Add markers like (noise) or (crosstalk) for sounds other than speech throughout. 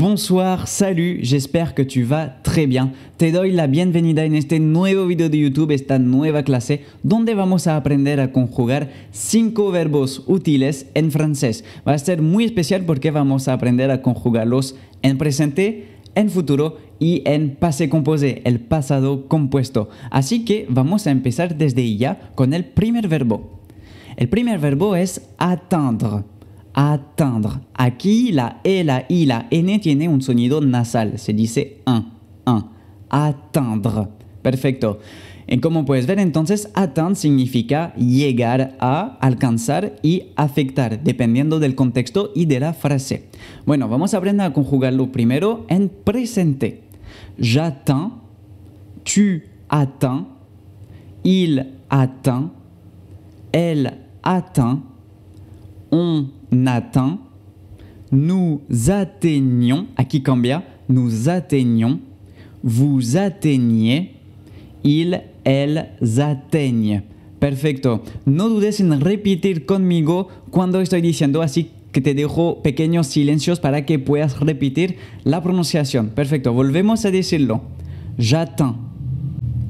Bonsoir, salut, j'espère que tu vas très bien. Te doy la bienvenida en este nuevo video de YouTube, esta nueva clase, donde vamos a aprender a conjugar cinco verbos útiles en francés. Va a ser muy especial porque vamos a aprender a conjugarlos en presente, en futuro y en passé composé, el pasado compuesto. Así que vamos a empezar desde ya con el primer verbo. El primer verbo es atteindre. atteindre. Aquí la E, la I, la N tiene un sonido nasal. Se dice un, un. Atteindre. Perfecto. Y eh, como puedes ver, entonces, atteindre significa llegar a, alcanzar y afectar, dependiendo del contexto y de la frase. Bueno, vamos a aprender a conjugarlo primero en presente. J'atteins, tu atteins, il atteint, elle atteint, on atteint, nous atteignons, qui cambia, nous atteignons, vous atteignez, Il, elle, atteignent. Perfecto. No dudes en repetir conmigo cuando estoy diciendo, así que te dejo pequeños silencios para que puedas repetir la pronunciación. Perfecto. Volvemos a decirlo. J'atteins.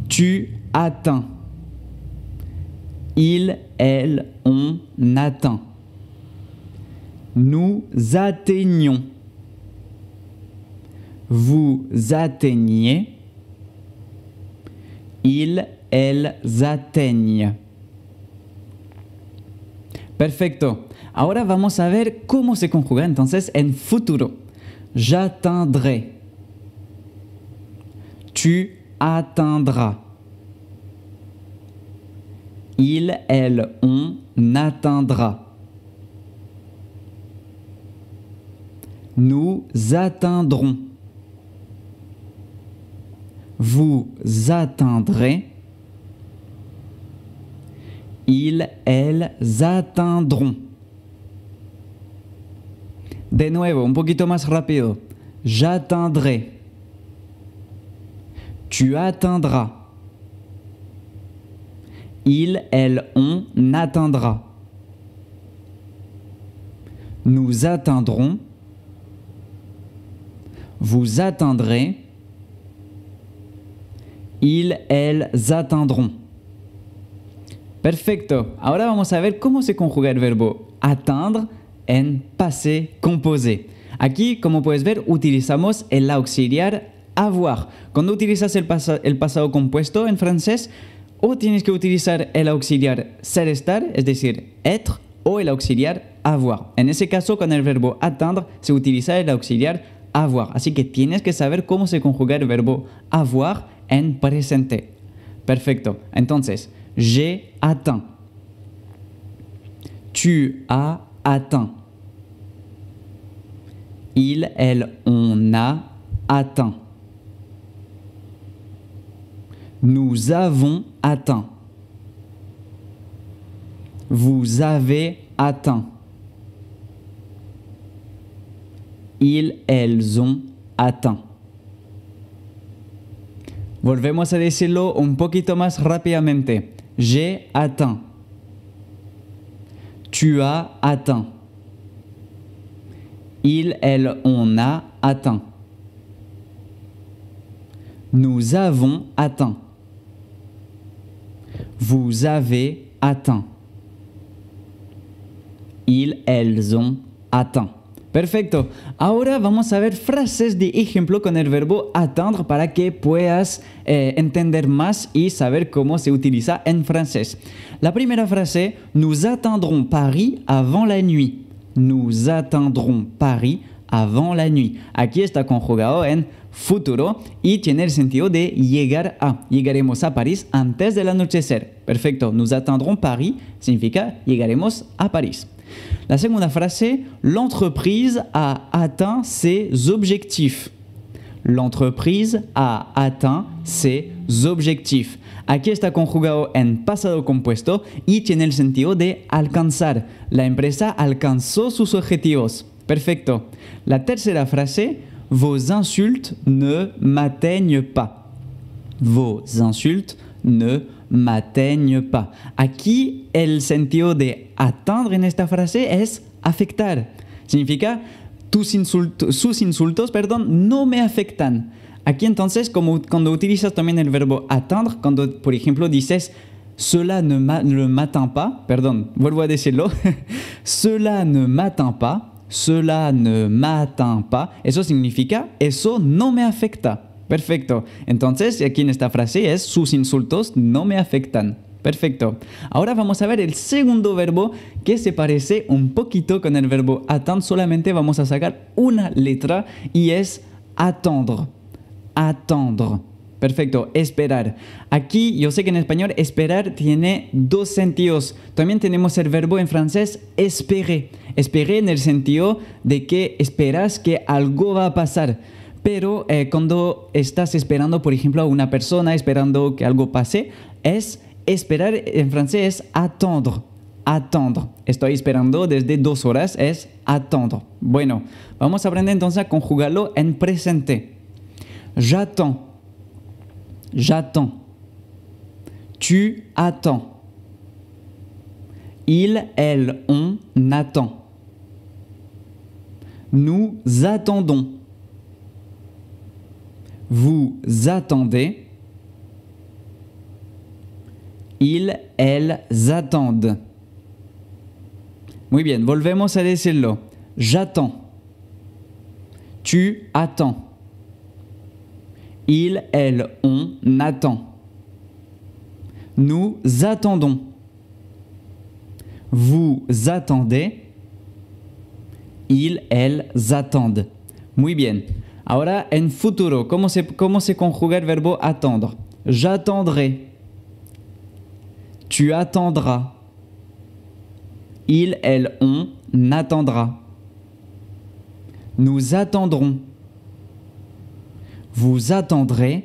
Tu atteins. Il, elle, on atteint. Nous atteignons. Vous atteignez. Ils, elles atteignent. Perfecto. Ahora vamos a ver cómo se conjuga entonces en futuro. J'atteindrai. Tu atteindras. ils/elles on atteindra. nous atteindrons. Vous atteindrez. Ils, elles atteindront. De nouveau, un poquito más rápido. J'atteindrai. Tu atteindras. Il, elles, on atteindra. Nous atteindrons vous atteindrez, ils, elles atteindront. Perfecto. Ahora vamos a ver cómo se conjuga el verbo atteindre en passé composé. Aquí, como puedes ver, utilizamos el auxiliar avoir. Cuando utilizas el, pas el pasado compuesto en francés, o tienes que utilizar el auxiliar ser estar, es decir, être, o el auxiliar avoir. En ese caso, con el verbo atteindre, se utiliza el auxiliar avoir. Así que tienes que saber cómo se conjuga el verbo avoir en presente. Perfecto. Entonces, j'ai atteint. Tu as atteint. Il, elle, on a atteint. Nous avons atteint. Vous avez atteint. ils, elles ont atteint. Volvemos a decirlo un poquito más rápidamente. J'ai atteint. Tu as atteint. Il, elle, on a atteint. Nous avons atteint. Vous avez atteint. Ils, elles ont atteint. Perfecto. Ahora vamos a ver frases de ejemplo con el verbo attendre para que puedas eh, entender más y saber cómo se utiliza en francés. La primera frase, nous attendrons Paris avant la nuit. Nous attendrons Paris avant la nuit. Aquí está conjugado en futuro y tiene el sentido de llegar a. Llegaremos a París antes del anochecer. Perfecto, nous atteindrons París, significa llegaremos a París. La segunda frase, l'entreprise a atteint ses objectifs. L'entreprise a atteint ses objectifs. Aquí está conjugado en pasado compuesto y tiene el sentido de alcanzar. La empresa alcanzó sus objetivos. Perfecto. La tercera frase, vos insultes ne m'atteignent pas. Vos insultes ne m'atteignent pas. Aquí el sentido de atteindre en esta frase es afectar. Significa tus insultos, sus insultos, perdón, no me afectan. Aquí entonces, como cuando utilizas también el verbo atteindre, cuando por ejemplo dices cela ne m'atteint pas, perdón, vuelvo a decirlo, (laughs) cela ne m'atteint pas, cela ne m'atteint pas, eso significa eso no me afecta. Perfecto. Entonces, aquí en esta frase es sus insultos no me afectan. Perfecto. Ahora vamos a ver el segundo verbo que se parece un poquito con el verbo attendre. Solamente vamos a sacar una letra y es attendre. Attendre. Perfecto, esperar. Aquí yo sé que en español esperar tiene dos sentidos. También tenemos el verbo en francés espérer. Espérer en el sentido de que esperas que algo va a pasar. Pero eh, cuando estás esperando, por ejemplo, a una persona, esperando que algo pase, es esperar en francés attendre. Attendre. Estoy esperando desde dos horas, es attendre. Bueno, vamos a aprender entonces a conjugarlo en presente. J'attends. J'attends. Tu attends. Il, elle, on attend. Nous attendons. Vous attendez. Ils, elles attendent. Oui bien, volvemos a decirlo. J'attends. Tu attends. Ils, elles, on attend. Nous attendons. Vous attendez. Ils, elles attendent. Muy bien. Ahora en futuro, Comment se, cómo se conjuga verbo attendre? J'attendrai. Tu attendras. Il, elle, on attendra. Nous attendrons. vous attendrez.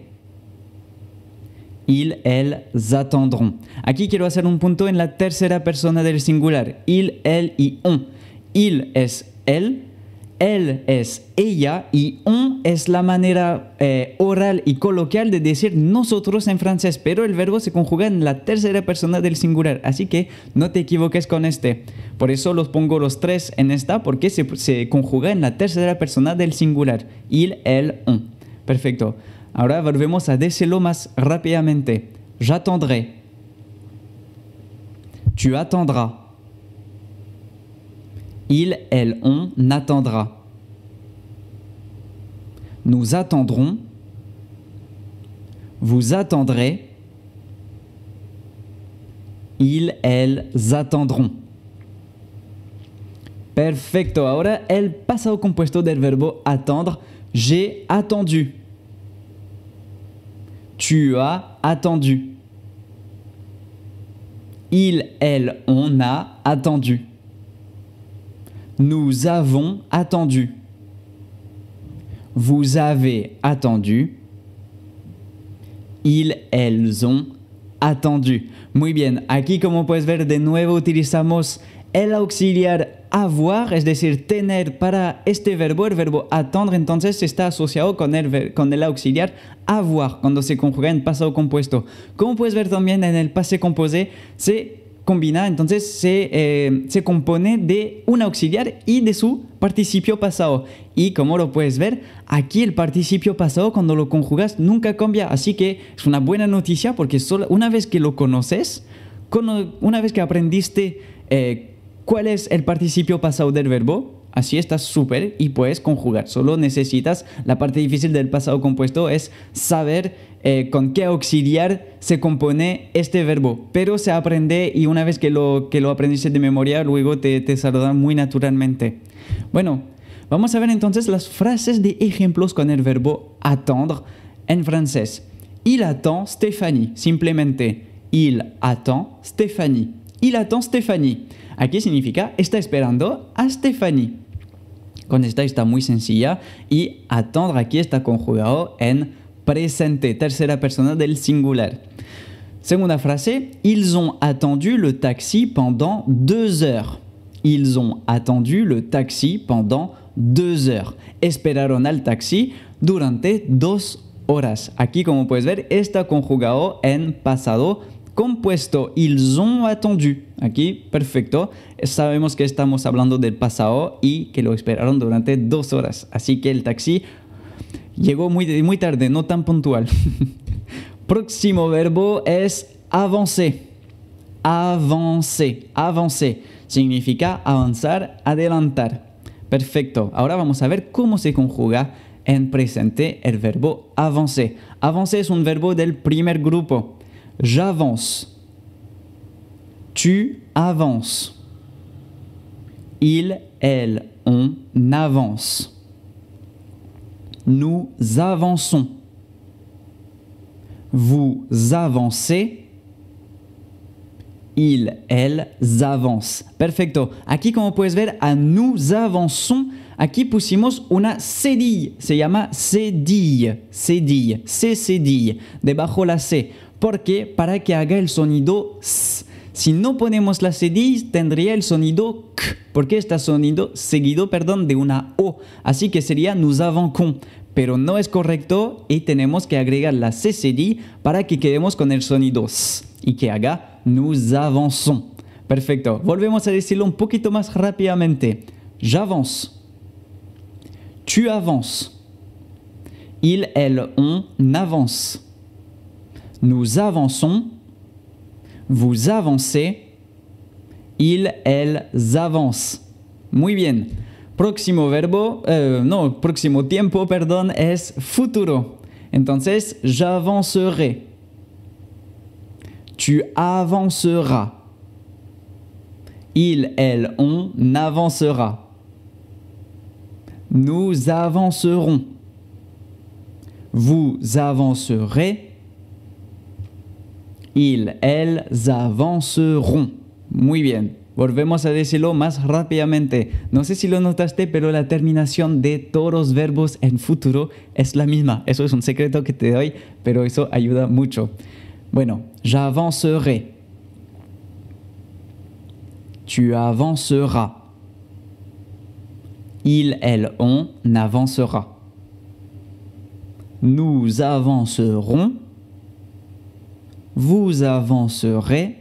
Il, elles attendront. Aquí quiero hacer un punto en la tercera persona del singular. Il, elle y on. Il es él, él es ella y on es la manera eh, oral y coloquial de decir nosotros en francés, pero el verbo se conjuga en la tercera persona del singular, así que no te equivoques con este. Por eso los pongo los tres en esta, porque se, conjuga en la tercera persona del singular, il, elle, on. Perfecto. Ahora volvemos a decirlo más rápidamente. J'attendrai. Tu attendras. Il, elle, on attendra. Nous attendrons. Vous attendrez. Ils, elles attendront. Perfecto. Ahora el pasado compuesto del verbo attendre. J'ai attendu. Tu as attendu. Il, elle, on a attendu. Nous avons attendu. Vous avez attendu. Ils, elles ont Muy bien, aquí como puedes ver de nuevo utilizamos el auxiliar avoir, es decir, tener para este verbo, el verbo attendre, entonces está asociado con el, con el auxiliar avoir cuando se conjuga en pasado compuesto. Como puedes ver también en el pase composé, se combina, entonces eh, se, compone de un auxiliar y de su participio pasado. Y como lo puedes ver, aquí el participio pasado cuando lo conjugas nunca cambia, así que es una buena noticia porque solo una vez que lo conoces, una vez que aprendiste eh, cuál es el participio pasado del verbo, Así estás súper y puedes conjugar. Solo necesitas, la parte difícil del pasado compuesto es saber eh, con qué auxiliar se compone este verbo, pero se aprende y una vez que lo, que lo aprendiste de memoria, luego te, te muy naturalmente. Bueno, vamos a ver entonces las frases de ejemplos con el verbo attendre en francés. Il attend Stéphanie, simplemente. Il attend Stéphanie. Il attend Stéphanie. Aquí significa está esperando a Stéphanie. Con esta está muy sencilla y attendre aquí está conjugado en presente, tercera persona del singular. Segunda frase, ils ont attendu le taxi pendant deux heures. Ils ont attendu le taxi pendant deux heures. Esperaron al taxi durante dos horas. Aquí, como puedes ver, está conjugado en pasado compuesto. Ils ont attendu. Aquí, perfecto. Sabemos que estamos hablando del pasado y que lo esperaron durante dos horas. Así que el taxi Llegó muy, tarde, no tan puntual. (laughs) Próximo verbo es avancer. Avancer. Avancer. Significa avanzar, adelantar. Perfecto. Ahora vamos a ver cómo se conjuga en presente el verbo avancer. Avancer es un verbo del primer grupo. J'avance. Tu avances. Il, elle, on avance nous avançons. Vous avancez. Il, elle, avance. Perfecto. Aquí, como puedes ver, a nous avançons. Aquí pusimos una cédille, Se llama cédille, cédille, C, cédille, Debajo la C. Porque para que haga el sonido S. Si no ponemos la CD, tendría el sonido K, porque está sonido seguido perdón, de una O, así que sería nous avons pero no es correcto y tenemos que agregar la CCD para que quedemos con el sonido S y que haga nous avançons. Perfecto, volvemos a decirlo un poquito más rápidamente. J'avance. Tu avances. Il, elle, on avance. Nous avançons vous avancez, ils, elles avancent. Muy bien. Próximo verbo, euh, próximo tiempo, perdón, es futuro. Entonces, j'avancerai. Tu avanceras. Il, elle, on avancera. Nous avancerons. Vous avancerez Ils, elles avanceront. Muy bien. Volvemos a decirlo más rápidamente. No sé si lo notaste, pero la terminación de todos los verbos en futuro es la misma. Eso es un secreto que te doy, pero eso ayuda mucho. Bueno, j'avancerai. Tu avanceras. Il, elle, on avancera. Nous avancerons vous avancerez,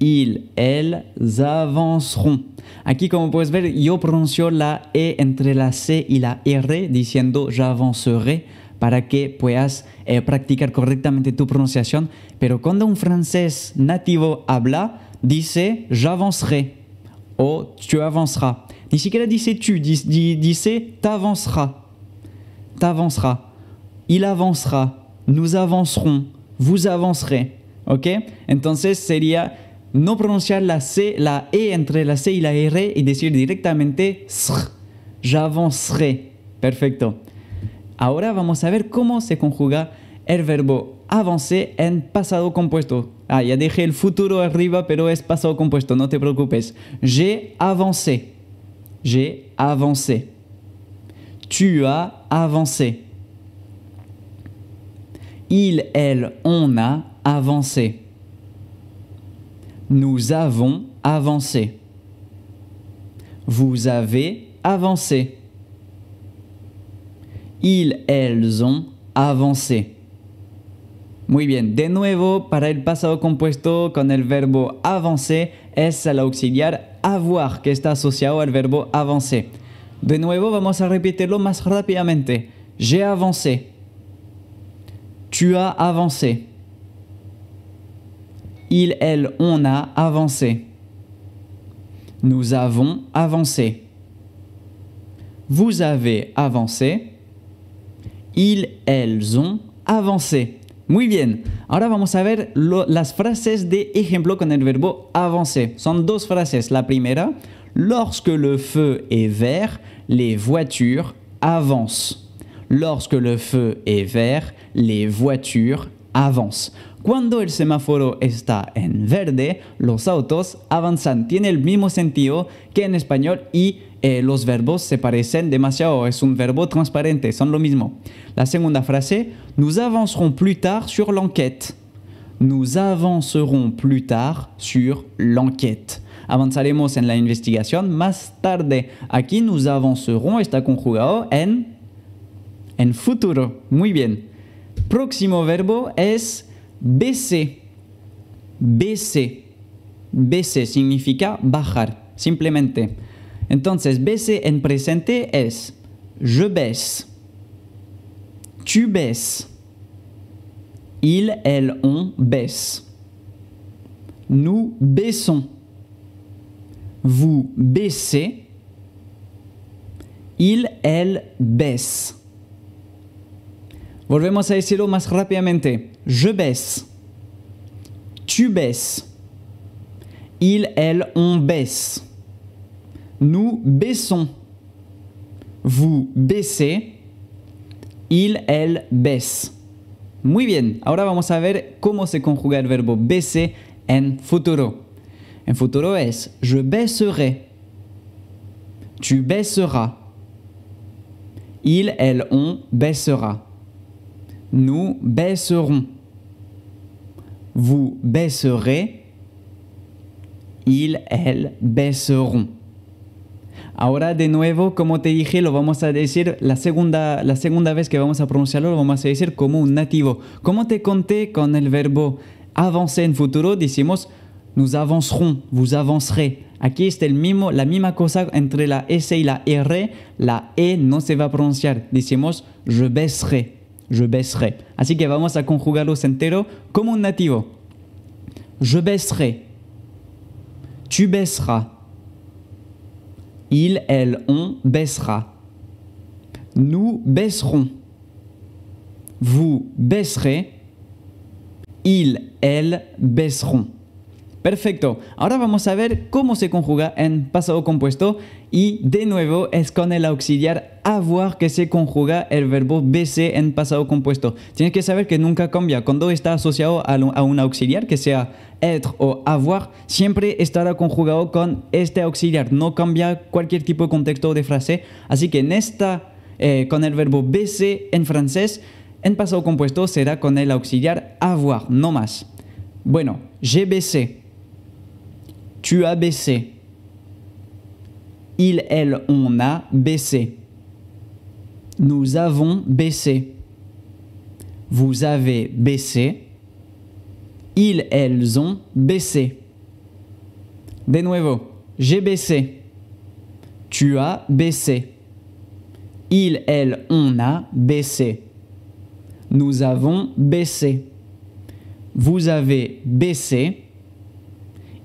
ils, elles avanceront. Aquí, pouvez le ver, yo pronuncio la E entre la C et la R disant j'avancerai para que puedas eh, practicar correctement tu prononciation. Pero cuando un francés nativo habla, dice j'avancerai ou tu avanceras. Ni siquiera dice tu, dice, dice t'avanceras. T'avanceras. Il avancera. Nous avancerons vous avancerez. ¿Ok? Entonces sería no pronunciar la C, la E entre la C y la R y decir directamente j'avancerai. Perfecto. Ahora vamos a ver cómo se conjuga el verbo avancer en pasado compuesto. Ah, ya dejé el futuro arriba, pero es pasado compuesto, no te preocupes. J'ai avancé. J'ai avancé. Tu as avancé. Il, elle, on a avancé. Nous avons avancé. Vous avez avancé. Ils, elles ont avancé. Muy bien, de nuevo, para el pasado compuesto con el verbo avancer es la auxiliar avoir que está asociado al verbo avancer. De nuevo, vamos a repetirlo más rápidamente. J'ai avancé. Tu as avancé. Il, elle, on a avancé. Nous avons avancé. Vous avez avancé. Ils, elles ont avancé. Muy bien. Ahora vamos a ver las frases de ejemplo con el verbo avancer. Son dos frases. La primera, lorsque le feu est vert, les voitures avancent. Lorsque le feu est vert, les voitures avancent. Cuando el semáforo está en verde, los autos avanzan. Tiene el mismo sentido que en español y eh, los verbos se parecen demasiado. Es un verbo transparente, son lo mismo. La segunda frase, nous avancerons plus tard sur l'enquête. Nous avancerons plus tard sur l'enquête. Avanzaremos en la investigación más tarde. Aquí nous avancerons está conjugado en en futuro. Muy bien. Próximo verbo es bese. Bese. Bese significa bajar, simplemente. Entonces, bese en presente es je baisse. Tu baisses. Il, elle, on baisse. Nous baissons. Vous baissez. Il, elle baisse. Volvemos a decirlo más rápidamente. Je baisse. Tu baisses. Il, elle, on baisse. Nous baissons. Vous baissez. Il, elle, baisse. Muy bien. Ahora vamos a ver cómo se conjuga el verbo baisser en futuro. En futuro es je baisserai. Tu baisseras. Il, elle, on baissera. Nous baisserons. Vous baisserez. Ils, elles baisseront. Ahora de nuevo, como te dije, lo vamos a decir la segunda, la vez que vamos a pronunciarlo, lo vamos a decir como un nativo. Como te conté con el verbo avancer en futuro, decimos nous avancerons, vous avancerez. Aquí está el mismo, la misma cosa entre la S y la R. La E no se va a pronunciar. Decimos je baisserai je baisserai. Así que vamos a conjugarlos entero como un nativo. Je baisserai. Tu baisseras. Il, elle, on baissera. Nous baisserons. Vous baisserez. Ils, elles baisseront. Perfecto, ahora vamos a ver cómo se conjuga en pasado compuesto y de nuevo es con el auxiliar avoir que se conjuga el verbo BC en pasado compuesto. Tienes que saber que nunca cambia, cuando está asociado a un auxiliar que sea être o avoir, siempre estará conjugado con este auxiliar, no cambia cualquier tipo de contexto de frase, así que en esta, eh, con el verbo BC en francés, en pasado compuesto será con el auxiliar avoir, no más. Bueno, GBC. Tu as baissé. Il, elle, on a baissé. Nous avons baissé. Vous avez baissé. Ils, elles ont baissé. De nouveau. J'ai baissé. Tu as baissé. Il, elle, on a baissé. Nous avons baissé. Vous avez baissé.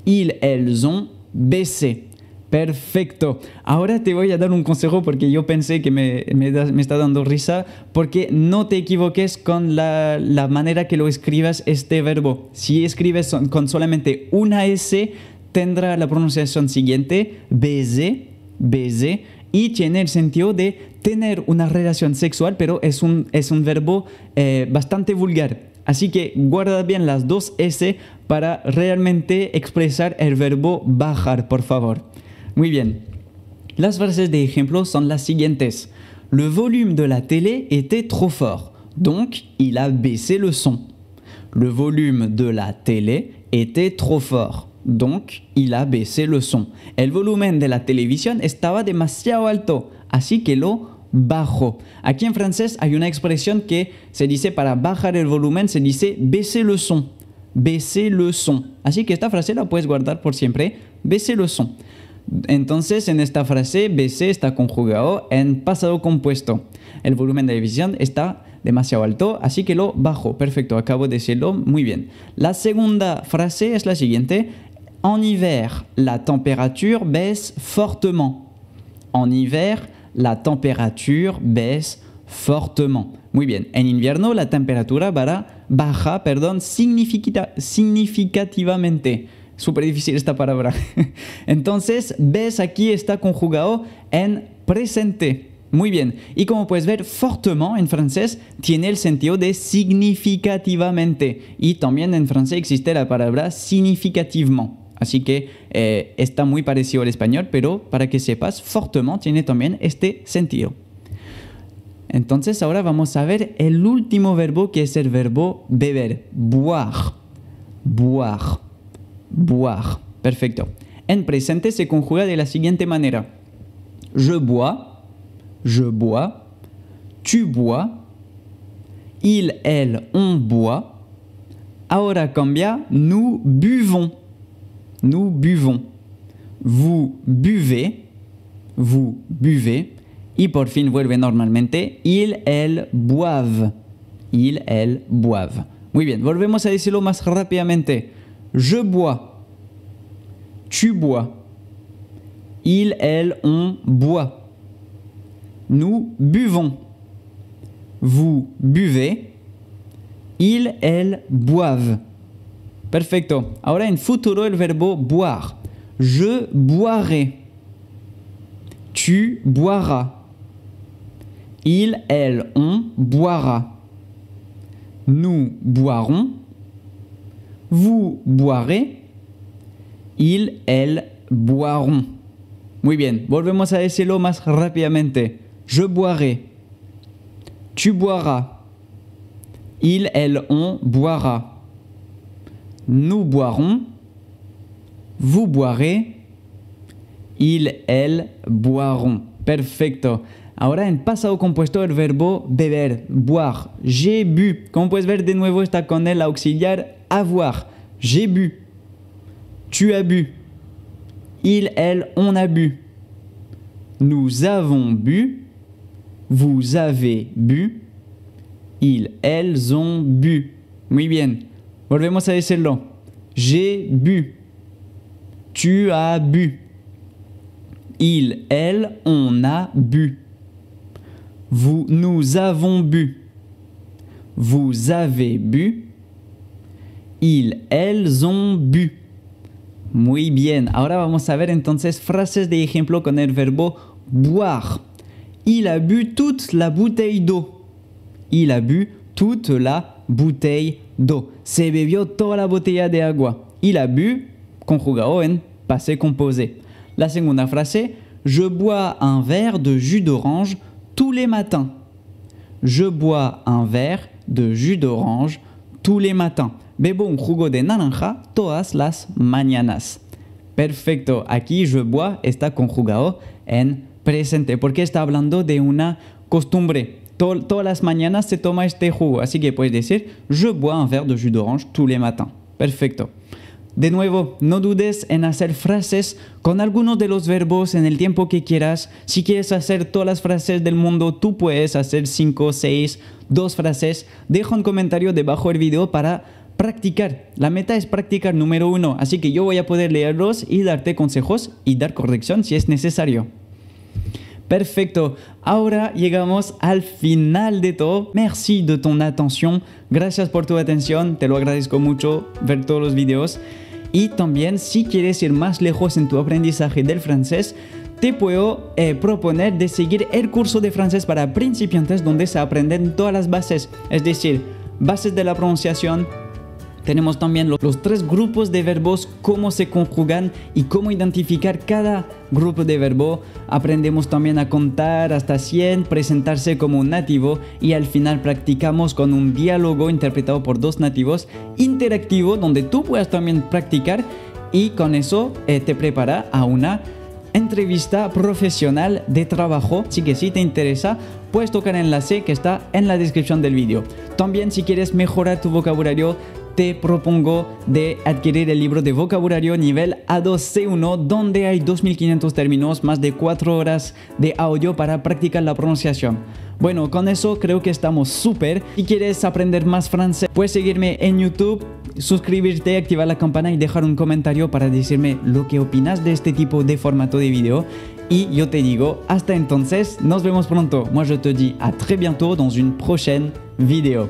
Ils, elles ont baissé. Perfecto. Ahora te voy a dar un consejo porque yo pensé que me, me, está dando risa, porque no te equivoques con la, la, manera que lo escribas este verbo. Si escribes con solamente una S, tendrá la pronunciación siguiente, B.C. y tiene el sentido de tener una relación sexual, pero es un, es un verbo eh, bastante vulgar. Así que guarda bien las dos S para realmente expresar el verbo bajar, por favor. Muy bien. Las frases de ejemplo son las siguientes. Le volume de la télé était trop fort, donc il a baissé le son. Le volume de la télé était trop fort. Donc, il a baissé le son. El volumen de la televisión estaba demasiado alto, así que lo bajo. Aquí en francés hay una expresión que se dice para bajar el volumen, se dice baisser le son. Baisser le son. Así que esta frase la puedes guardar por siempre. Baisser le son. Entonces, en esta frase, baisser está conjugado en pasado compuesto. El volumen de división está demasiado alto, así que lo bajo. Perfecto, acabo de decirlo muy bien. La segunda frase es la siguiente. En hiver, la température baisse fortement. En hiver, la température baisse fortement. Muy bien, en invierno la temperatura baja perdón, significativamente. Super difícil esta palabra. (laughs) Entonces, ves aquí está conjugado en presente. Muy bien. Y como puedes ver, fortement en francés tiene el sentido de significativamente. Y también en francés existe la palabra significativement. Así que eh, está muy parecido al español, pero para que sepas, fortement tiene también este sentido. Entonces ahora vamos a ver el último verbo que es el verbo beber, boire, boire, boire. Perfecto. En presente se conjuga de la siguiente manera. Je bois, je bois, tu bois, il, elle, on boit. Ahora cambia, nous buvons nous buvons. Vous buvez, vous buvez. Y pour fin vuelve normalmente. Ils, elles boivent. Ils, elles boivent. Muy bien, volvemos a decirlo más rapidement. Je bois. Tu bois. Ils, elles, on boit. Nous buvons. Vous buvez. Ils, elles boivent. Perfecto. Ahora en futuro el verbo boire. Je boirai. Tu boiras. Il, elle, on boira. Nous boirons. Vous boirez. Il, elle, boiront. Muy bien, volvemos a decirlo más rápidamente. Je boirai. Tu boiras. Il, elle, on boira nous boirons, vous boirez, ils, elles boiront. Perfecto. Ahora en pasado compuesto el verbo beber, boire. J'ai bu. Como puedes ver, de nuevo está con el auxiliar avoir. J'ai bu. Tu as bu. Il, elle, on a bu. Nous avons bu. Vous avez bu. Ils, elles ont bu. Muy bien. Volvemos a decirlo. J'ai bu. Tu as bu. Il, elle, on a bu. Vous, nous avons bu. Vous avez bu. Ils, elles ont bu. Muy bien. Ahora vamos a ver entonces frases de ejemplo con el verbo boire. Il a bu toute la bouteille d'eau. Il a bu toute la bouteille Do. Se bebió toda la botella de agua. Il a bu, conjugado en passé composé. La seconde frase, je bois un verre de jus d'orange tous les matins. Je bois un verre de jus d'orange tous les matins. Bebo un jugo de naranja todas las mañanas. Perfecto. Aquí je bois está conjugado en presente porque está hablando de una costumbre. todas las mañanas se toma este jugo. Así que puedes decir, je bois un verre de jus d'orange tous les matins. Perfecto. De nuevo, no dudes en hacer frases con algunos de los verbos en el tiempo que quieras. Si quieres hacer todas las frases del mundo, tú puedes hacer 5, 6, 2 frases. Deja un comentario debajo del video para practicar. La meta es practicar número uno, así que yo voy a poder leerlos y darte consejos y dar corrección si es necesario. Perfecto, ahora llegamos al final de todo. Merci de tu atención, gracias por tu atención, te lo agradezco mucho ver todos los videos. Y también si quieres ir más lejos en tu aprendizaje del francés, te puedo eh, proponer de seguir el curso de francés para principiantes donde se aprenden todas las bases, es decir, bases de la pronunciación, tenemos también los, tres grupos de verbos, cómo se conjugan y cómo identificar cada grupo de verbo. Aprendemos también a contar hasta 100, presentarse como un nativo y al final practicamos con un diálogo interpretado por dos nativos interactivo donde tú puedas también practicar y con eso eh, te prepara a una entrevista profesional de trabajo. Así que si te interesa, puedes tocar el enlace que está en la descripción del vídeo. También si quieres mejorar tu vocabulario, te propongo de adquirir el libro de vocabulario nivel A2C1 donde hay 2500 términos, más de 4 horas de audio para practicar la pronunciación. Bueno, con eso creo que estamos súper. Si quieres aprender más francés, puedes seguirme en YouTube, suscribirte, activar la campana y dejar un comentario para decirme lo que opinas de este tipo de formato de video. Y yo te digo, hasta entonces, nos vemos pronto. Moi je te dis à très bientôt dans une prochaine vidéo.